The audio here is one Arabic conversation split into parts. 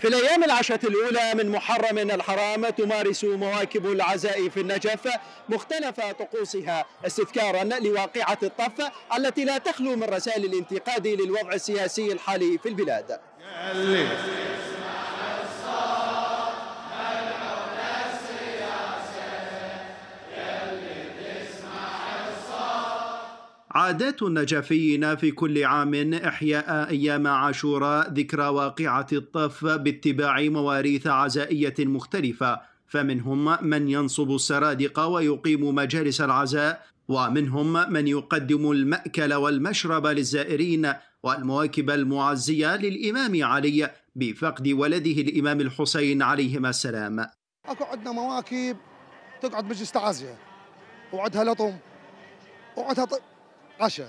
في الأيام العشرة الأولى من محرم الحرام تمارس مواكب العزاء في النجف مختلف طقوسها استذكارا لواقعة الطف التي لا تخلو من رسائل الانتقاد للوضع السياسي الحالي في البلاد عادات النجفيين في كل عام إحياء أيام عاشوراء ذكرى واقعة الطف باتباع مواريث عزائية مختلفة فمنهم من ينصب السرادق ويقيم مجالس العزاء ومنهم من يقدم المأكل والمشرب للزائرين والمواكب المعزية للإمام علي بفقد ولده الإمام الحسين عليهما السلام أكو عندنا مواكب تقعد مجلس تعازية وعدها لطم وعدها طيب عشاء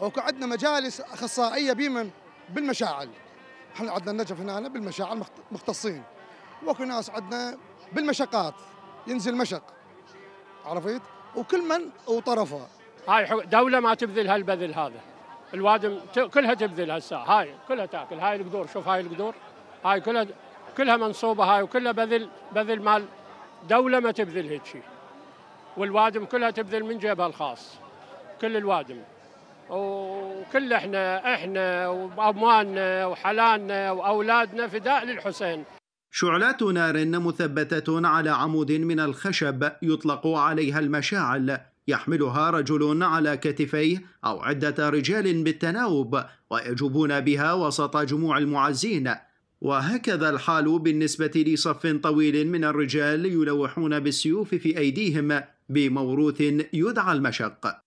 وكان عندنا مجالس اخصائيه بمن بالمشاعل احنا عندنا النجف هنا بالمشاعل مختصين واكو ناس عندنا بالمشقات ينزل مشق عرفت وكل من وطرفه هاي دوله ما تبذل هالبذل هذا الوادم كلها تبذل هسه هاي كلها تاكل هاي القدور شوف هاي القدور هاي كلها كلها منصوبه هاي وكلها بذل بذل مال دوله ما تبذل هيك شيء والوادم كلها تبذل من جيبها الخاص كل الوادم وكل احنا احنا واموالنا وحلالنا واولادنا فداء للحسين شعلات نار مثبته على عمود من الخشب يطلق عليها المشاعل يحملها رجل على كتفيه او عده رجال بالتناوب ويجوبون بها وسط جموع المعزين وهكذا الحال بالنسبه لصف طويل من الرجال يلوحون بالسيوف في ايديهم بموروث يدعى المشق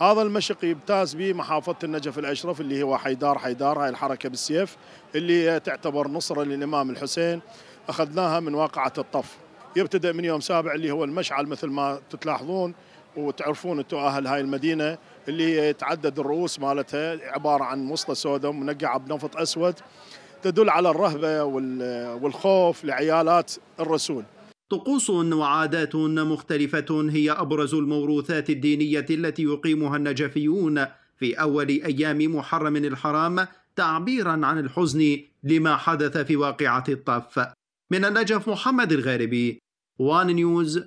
هذا المشق يمتاز به محافظة النجف الأشرف اللي هو حيدار حيدار هاي الحركة بالسيف اللي تعتبر نصرة للإمام الحسين أخذناها من واقعة الطف يبتدأ من يوم سابع اللي هو المشعل مثل ما تلاحظون وتعرفون انتم اهل هاي المدينه اللي هي تعدد الرؤوس مالتها عباره عن مسطه سوداء منقعه بنفط اسود تدل على الرهبه والخوف لعيالات الرسول طقوس وعادات مختلفة هي أبرز الموروثات الدينية التي يقيمها النجفيون في أول أيام محرم الحرام تعبيرا عن الحزن لما حدث في واقعة الطف من النجف محمد الغاربي وان نيوز